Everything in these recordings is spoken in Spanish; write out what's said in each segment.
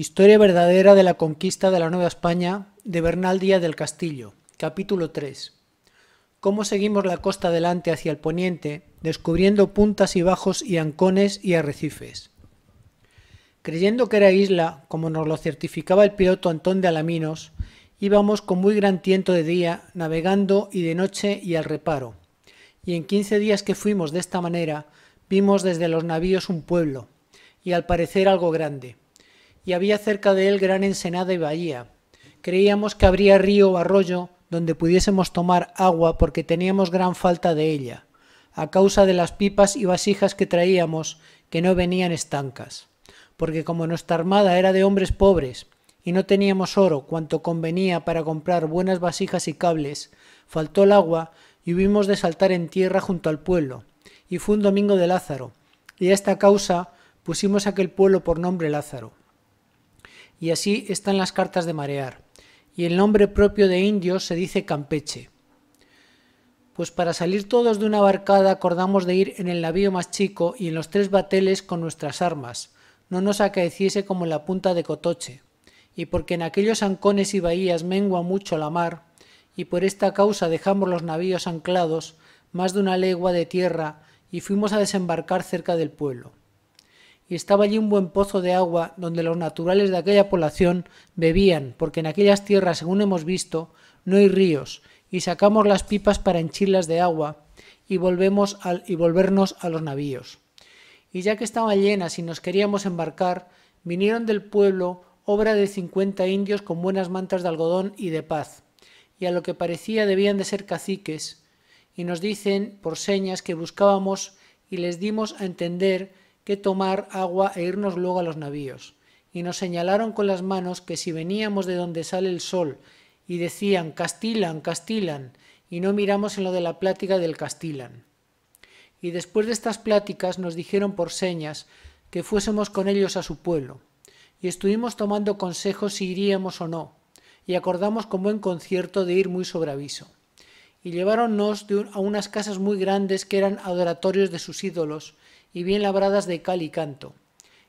Historia verdadera de la conquista de la Nueva España de Bernal Díaz del Castillo, capítulo 3. Cómo seguimos la costa adelante hacia el poniente, descubriendo puntas y bajos y ancones y arrecifes. Creyendo que era isla, como nos lo certificaba el piloto Antón de Alaminos, íbamos con muy gran tiento de día, navegando y de noche y al reparo. Y en quince días que fuimos de esta manera, vimos desde los navíos un pueblo, y al parecer algo grande y había cerca de él gran ensenada y bahía. Creíamos que habría río o arroyo donde pudiésemos tomar agua porque teníamos gran falta de ella, a causa de las pipas y vasijas que traíamos que no venían estancas, porque como nuestra armada era de hombres pobres y no teníamos oro cuanto convenía para comprar buenas vasijas y cables, faltó el agua y hubimos de saltar en tierra junto al pueblo, y fue un domingo de Lázaro, y a esta causa pusimos aquel pueblo por nombre Lázaro y así están las cartas de marear. Y el nombre propio de indios se dice Campeche. Pues para salir todos de una barcada acordamos de ir en el navío más chico y en los tres bateles con nuestras armas, no nos acaeciese como en la punta de Cotoche, y porque en aquellos ancones y bahías mengua mucho la mar, y por esta causa dejamos los navíos anclados más de una legua de tierra y fuimos a desembarcar cerca del pueblo y estaba allí un buen pozo de agua donde los naturales de aquella población bebían, porque en aquellas tierras, según hemos visto, no hay ríos, y sacamos las pipas para henchirlas de agua y, volvemos y volvernos a los navíos. Y ya que estaban llenas y nos queríamos embarcar, vinieron del pueblo obra de cincuenta indios con buenas mantas de algodón y de paz, y a lo que parecía debían de ser caciques, y nos dicen por señas que buscábamos y les dimos a entender que tomar agua e irnos luego a los navíos. Y nos señalaron con las manos que si veníamos de donde sale el sol, y decían Castilan, Castilan, y no miramos en lo de la plática del Castilan. Y después de estas pláticas nos dijeron por señas que fuésemos con ellos a su pueblo, y estuvimos tomando consejos si iríamos o no, y acordamos con buen concierto de ir muy sobre aviso y lleváronnos a unas casas muy grandes que eran adoratorios de sus ídolos, y bien labradas de cal y canto,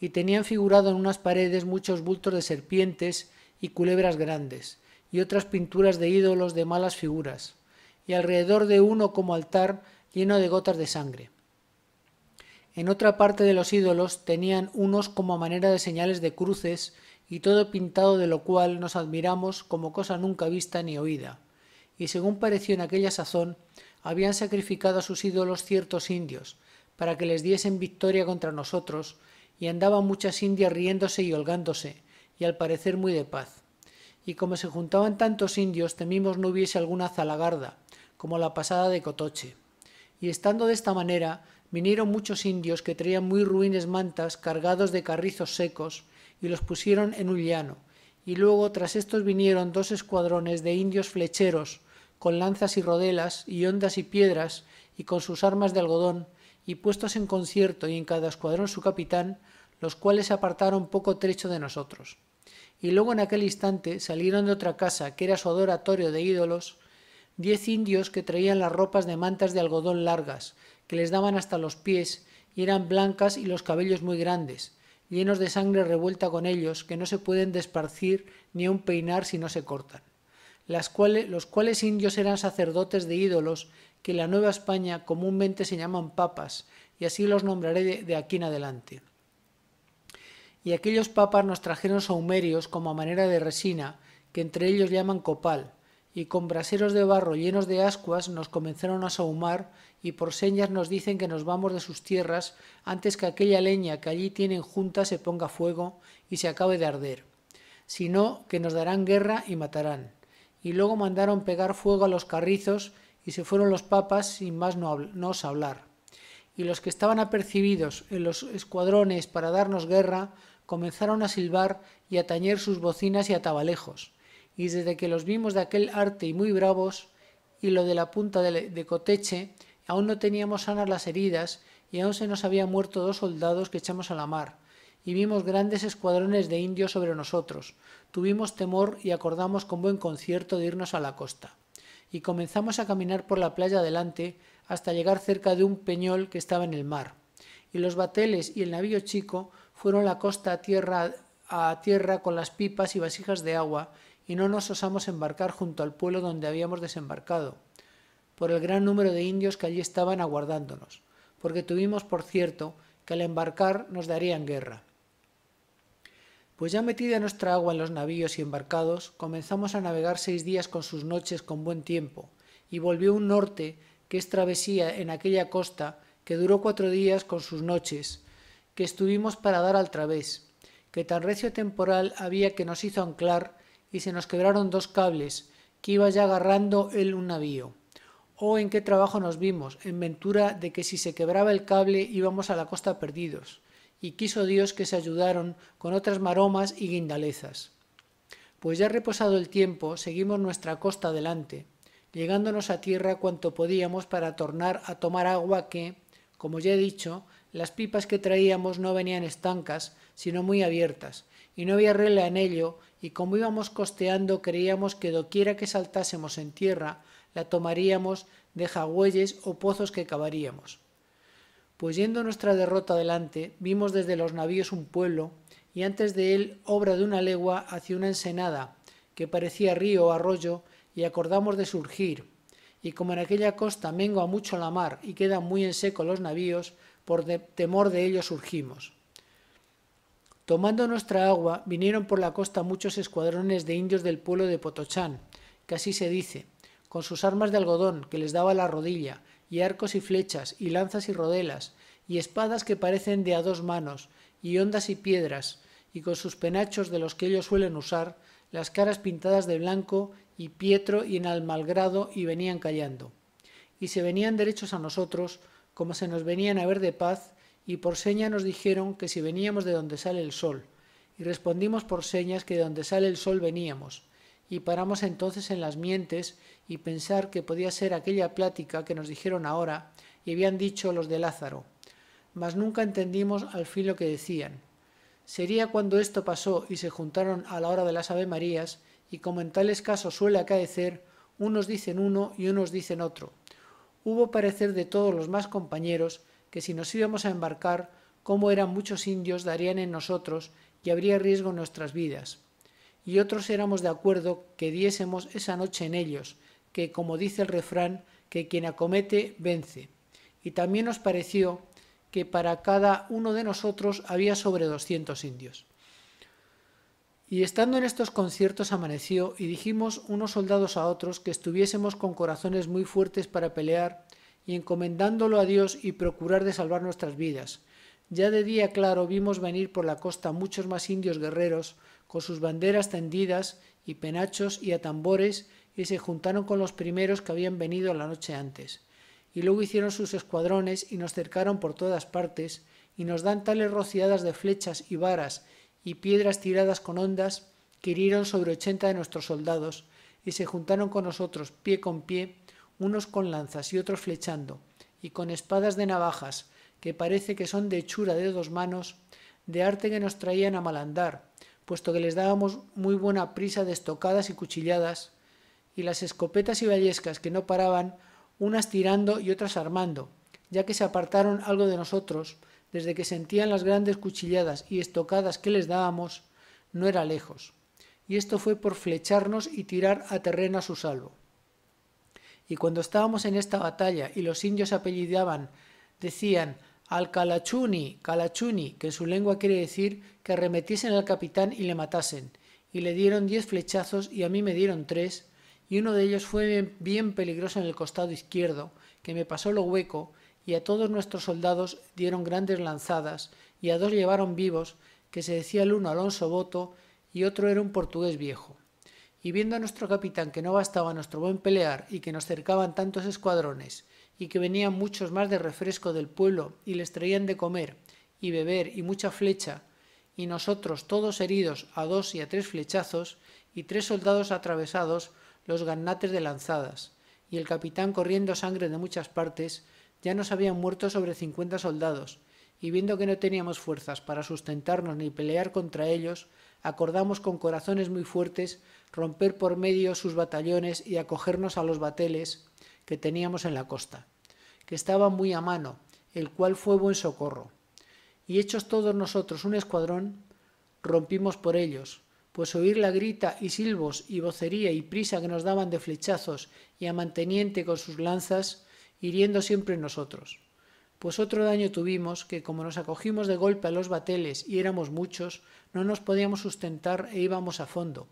y tenían figurado en unas paredes muchos bultos de serpientes y culebras grandes, y otras pinturas de ídolos de malas figuras, y alrededor de uno como altar lleno de gotas de sangre. En otra parte de los ídolos tenían unos como a manera de señales de cruces, y todo pintado de lo cual nos admiramos como cosa nunca vista ni oída y según pareció en aquella sazón, habían sacrificado a sus ídolos ciertos indios, para que les diesen victoria contra nosotros, y andaban muchas indias riéndose y holgándose, y al parecer muy de paz. Y como se juntaban tantos indios, temimos no hubiese alguna zalagarda, como la pasada de Cotoche. Y estando de esta manera, vinieron muchos indios que traían muy ruines mantas cargados de carrizos secos, y los pusieron en un llano, y luego tras estos vinieron dos escuadrones de indios flecheros, con lanzas y rodelas, y ondas y piedras, y con sus armas de algodón, y puestos en concierto y en cada escuadrón su capitán, los cuales se apartaron poco trecho de nosotros. Y luego en aquel instante salieron de otra casa, que era su adoratorio de ídolos, diez indios que traían las ropas de mantas de algodón largas, que les daban hasta los pies, y eran blancas y los cabellos muy grandes, llenos de sangre revuelta con ellos, que no se pueden desparcir ni un peinar si no se cortan los cuales indios eran sacerdotes de ídolos que en la Nueva España comúnmente se llaman papas, y así los nombraré de, aquí en adelante. Y aquellos papas nos trajeron sahumerios como a manera de resina, que entre ellos llaman copal, y con braseros de barro llenos de ascuas nos comenzaron a sahumar y por señas nos dicen que nos vamos de sus tierras antes que aquella leña que allí tienen junta se ponga fuego y se acabe de arder, sino que nos darán guerra y matarán y luego mandaron pegar fuego a los carrizos y se fueron los papas sin más nos hablar. Y los que estaban apercibidos en los escuadrones para darnos guerra comenzaron a silbar y a tañer sus bocinas y atabalejos. Y desde que los vimos de aquel arte y muy bravos, y lo de la punta de, de Coteche, aún no teníamos sanas las heridas y aún se nos habían muerto dos soldados que echamos a la mar y vimos grandes escuadrones de indios sobre nosotros. Tuvimos temor y acordamos con buen concierto de irnos a la costa. Y comenzamos a caminar por la playa adelante hasta llegar cerca de un peñol que estaba en el mar. Y los bateles y el navío chico fueron la costa a tierra, a tierra con las pipas y vasijas de agua, y no nos osamos embarcar junto al pueblo donde habíamos desembarcado, por el gran número de indios que allí estaban aguardándonos, porque tuvimos por cierto que al embarcar nos darían guerra pues ya metida nuestra agua en los navíos y embarcados, comenzamos a navegar seis días con sus noches con buen tiempo, y volvió un norte, que es travesía en aquella costa, que duró cuatro días con sus noches, que estuvimos para dar al través, que tan recio temporal había que nos hizo anclar, y se nos quebraron dos cables, que iba ya agarrando él un navío. Oh, en qué trabajo nos vimos, en ventura de que si se quebraba el cable íbamos a la costa perdidos y quiso Dios que se ayudaron con otras maromas y guindalezas. Pues ya reposado el tiempo, seguimos nuestra costa adelante, llegándonos a tierra cuanto podíamos para tornar a tomar agua que, como ya he dicho, las pipas que traíamos no venían estancas, sino muy abiertas, y no había regla en ello, y como íbamos costeando creíamos que doquiera que saltásemos en tierra, la tomaríamos de jagüeyes o pozos que cavaríamos. Pues yendo nuestra derrota adelante, vimos desde los navíos un pueblo, y antes de él obra de una legua hacia una ensenada, que parecía río o arroyo, y acordamos de surgir. Y como en aquella costa mengua mucho la mar y quedan muy en seco los navíos, por temor de ello surgimos. Tomando nuestra agua, vinieron por la costa muchos escuadrones de indios del pueblo de Potochán, que así se dice, con sus armas de algodón que les daba la rodilla, y arcos y flechas, y lanzas y rodelas, y espadas que parecen de a dos manos, y ondas y piedras, y con sus penachos de los que ellos suelen usar, las caras pintadas de blanco, y Pietro y en malgrado, y venían callando. Y se venían derechos a nosotros, como se nos venían a ver de paz, y por seña nos dijeron que si veníamos de donde sale el sol, y respondimos por señas que de donde sale el sol veníamos, y paramos entonces en las mientes y pensar que podía ser aquella plática que nos dijeron ahora y habían dicho los de Lázaro. Mas nunca entendimos al fin lo que decían. Sería cuando esto pasó y se juntaron a la hora de las Ave Marías, y como en tales casos suele acaecer, unos dicen uno y unos dicen otro. Hubo parecer de todos los más compañeros que si nos íbamos a embarcar, como eran muchos indios, darían en nosotros y habría riesgo en nuestras vidas y otros éramos de acuerdo que diésemos esa noche en ellos, que como dice el refrán, que quien acomete vence. Y también nos pareció que para cada uno de nosotros había sobre doscientos indios. Y estando en estos conciertos amaneció y dijimos unos soldados a otros que estuviésemos con corazones muy fuertes para pelear y encomendándolo a Dios y procurar de salvar nuestras vidas, ya de día claro vimos venir por la costa muchos más indios guerreros, con sus banderas tendidas y penachos y atambores, y se juntaron con los primeros que habían venido la noche antes. Y luego hicieron sus escuadrones y nos cercaron por todas partes, y nos dan tales rociadas de flechas y varas y piedras tiradas con ondas, que hirieron sobre ochenta de nuestros soldados, y se juntaron con nosotros pie con pie, unos con lanzas y otros flechando, y con espadas de navajas, que parece que son de hechura de dos manos, de arte que nos traían a malandar, puesto que les dábamos muy buena prisa de estocadas y cuchilladas, y las escopetas y ballescas que no paraban, unas tirando y otras armando, ya que se apartaron algo de nosotros, desde que sentían las grandes cuchilladas y estocadas que les dábamos, no era lejos. Y esto fue por flecharnos y tirar a terreno a su salvo. Y cuando estábamos en esta batalla y los indios apellidaban, decían al Calachuni, Calachuni, que en su lengua quiere decir que arremetiesen al capitán y le matasen, y le dieron diez flechazos y a mí me dieron tres, y uno de ellos fue bien, peligroso en el costado izquierdo, que me pasó lo hueco, y a todos nuestros soldados dieron grandes lanzadas, y a dos llevaron vivos, que se decía el uno Alonso Boto, y otro era un portugués viejo. Y viendo a nuestro capitán que no bastaba nuestro buen pelear y que nos cercaban tantos escuadrones, y que venían muchos más de refresco del pueblo, y les traían de comer y beber y mucha flecha, y nosotros todos heridos a dos y a tres flechazos, y tres soldados atravesados, los gannates de lanzadas, y el capitán corriendo sangre de muchas partes, ya nos habían muerto sobre cincuenta soldados, y viendo que no teníamos fuerzas para sustentarnos ni pelear contra ellos, acordamos con corazones muy fuertes romper por medio sus batallones y acogernos a los bateles, que teníamos en la costa, que estaba muy a mano, el cual fue buen socorro. Y hechos todos nosotros un escuadrón, rompimos por ellos, pues oír la grita y silbos y vocería y prisa que nos daban de flechazos y a manteniente con sus lanzas, hiriendo siempre nosotros. Pues otro daño tuvimos que, como nos acogimos de golpe a los bateles y éramos muchos, no nos podíamos sustentar e íbamos a fondo.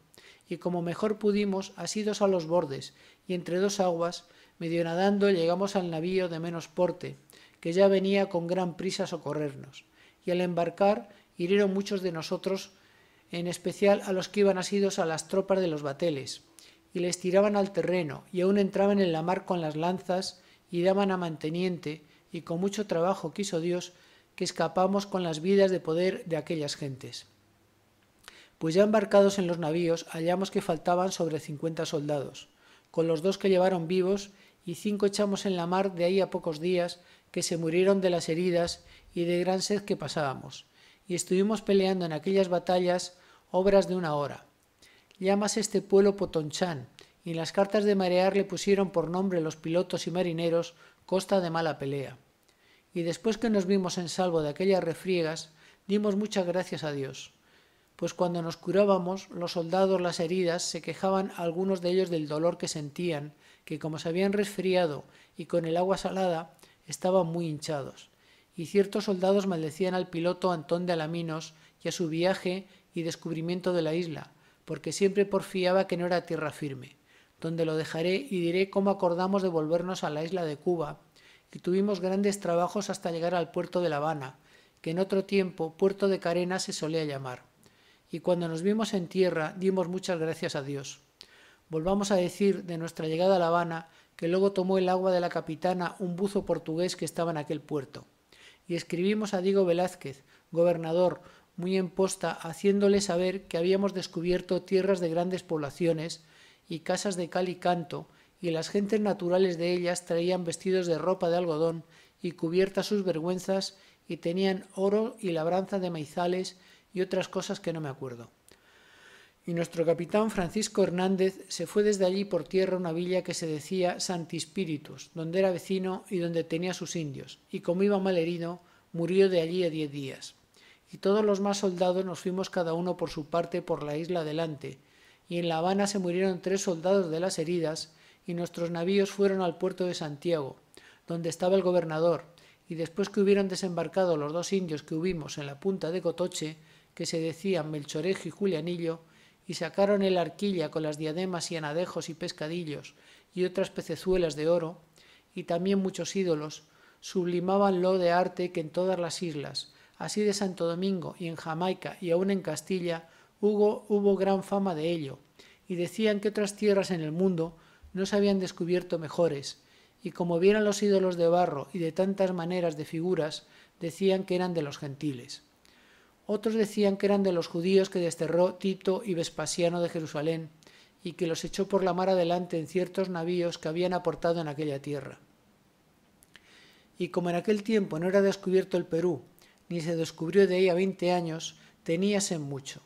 Y como mejor pudimos, asidos a los bordes y entre dos aguas, Medio nadando llegamos al navío de menos porte, que ya venía con gran prisa a socorrernos, y al embarcar hirieron muchos de nosotros, en especial a los que iban asidos a las tropas de los bateles, y les tiraban al terreno, y aún entraban en la mar con las lanzas, y daban a manteniente, y con mucho trabajo quiso Dios que escapamos con las vidas de poder de aquellas gentes. Pues ya embarcados en los navíos hallamos que faltaban sobre cincuenta soldados, con los dos que llevaron vivos y cinco echamos en la mar de ahí a pocos días, que se murieron de las heridas y de gran sed que pasábamos, y estuvimos peleando en aquellas batallas obras de una hora. Llamas este pueblo Potonchán, y en las cartas de marear le pusieron por nombre los pilotos y marineros Costa de Mala Pelea. Y después que nos vimos en salvo de aquellas refriegas, dimos muchas gracias a Dios, pues cuando nos curábamos, los soldados las heridas se quejaban algunos de ellos del dolor que sentían, que como se habían resfriado y con el agua salada, estaban muy hinchados, y ciertos soldados maldecían al piloto Antón de Alaminos y a su viaje y descubrimiento de la isla, porque siempre porfiaba que no era tierra firme, donde lo dejaré y diré cómo acordamos de volvernos a la isla de Cuba, y tuvimos grandes trabajos hasta llegar al puerto de La Habana, que en otro tiempo puerto de Carena se solía llamar. Y cuando nos vimos en tierra dimos muchas gracias a Dios. Volvamos a decir de nuestra llegada a La Habana que luego tomó el agua de la capitana un buzo portugués que estaba en aquel puerto. Y escribimos a Diego Velázquez, gobernador, muy en posta, haciéndole saber que habíamos descubierto tierras de grandes poblaciones y casas de cal y canto, y las gentes naturales de ellas traían vestidos de ropa de algodón y cubiertas sus vergüenzas, y tenían oro y labranza de maizales y otras cosas que no me acuerdo y nuestro capitán Francisco Hernández se fue desde allí por tierra a una villa que se decía Santi donde era vecino y donde tenía sus indios, y como iba mal herido, murió de allí a diez días. Y todos los más soldados nos fuimos cada uno por su parte por la isla adelante, y en La Habana se murieron tres soldados de las heridas, y nuestros navíos fueron al puerto de Santiago, donde estaba el gobernador, y después que hubieron desembarcado los dos indios que hubimos en la punta de Cotoche, que se decían Melchorejo y Julianillo, y sacaron el arquilla con las diademas y anadejos y pescadillos y otras pecezuelas de oro, y también muchos ídolos, sublimaban lo de arte que en todas las islas, así de Santo Domingo y en Jamaica y aun en Castilla, hubo, hubo gran fama de ello, y decían que otras tierras en el mundo no se habían descubierto mejores, y como vieron los ídolos de barro y de tantas maneras de figuras, decían que eran de los gentiles. Otros decían que eran de los judíos que desterró Tito y Vespasiano de Jerusalén y que los echó por la mar adelante en ciertos navíos que habían aportado en aquella tierra. Y como en aquel tiempo no era descubierto el Perú, ni se descubrió de ella veinte años, teníase mucho.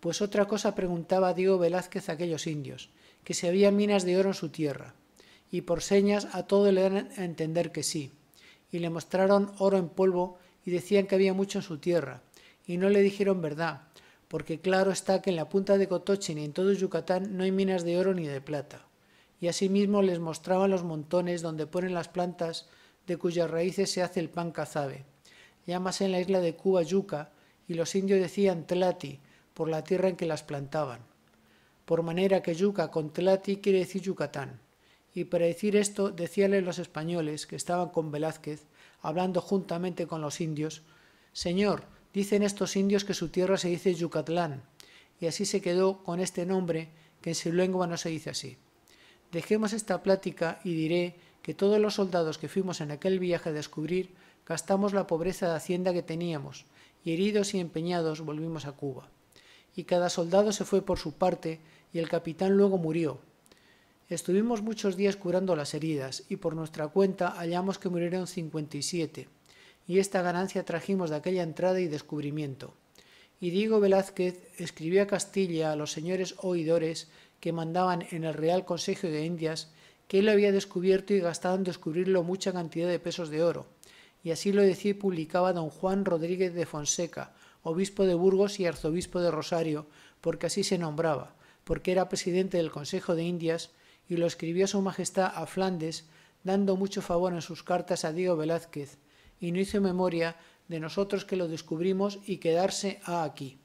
Pues otra cosa preguntaba Diego Velázquez a aquellos indios, que si había minas de oro en su tierra, y por señas a todo le dan a entender que sí, y le mostraron oro en polvo y decían que había mucho en su tierra, y no le dijeron verdad, porque claro está que en la punta de Cotoche y en todo Yucatán no hay minas de oro ni de plata. Y asimismo les mostraban los montones donde ponen las plantas de cuyas raíces se hace el pan cazabe. Llámase en la isla de Cuba yuca, y los indios decían tlati, por la tierra en que las plantaban. Por manera que yuca con tlati quiere decir Yucatán. Y para decir esto, decíanle los españoles, que estaban con Velázquez, hablando juntamente con los indios, Señor, Dicen estos indios que su tierra se dice Yucatlán, y así se quedó con este nombre que en su lengua no se dice así. Dejemos esta plática y diré que todos los soldados que fuimos en aquel viaje a descubrir gastamos la pobreza de hacienda que teníamos, y heridos y empeñados volvimos a Cuba. Y cada soldado se fue por su parte, y el capitán luego murió. Estuvimos muchos días curando las heridas, y por nuestra cuenta hallamos que murieron cincuenta y siete y esta ganancia trajimos de aquella entrada y descubrimiento. Y Diego Velázquez escribió a Castilla a los señores oidores que mandaban en el Real Consejo de Indias que él había descubierto y gastado en descubrirlo mucha cantidad de pesos de oro. Y así lo decía y publicaba don Juan Rodríguez de Fonseca, obispo de Burgos y arzobispo de Rosario, porque así se nombraba, porque era presidente del Consejo de Indias, y lo escribió a su Majestad a Flandes, dando mucho favor en sus cartas a Diego Velázquez, y no hizo memoria de nosotros que lo descubrimos y quedarse aquí.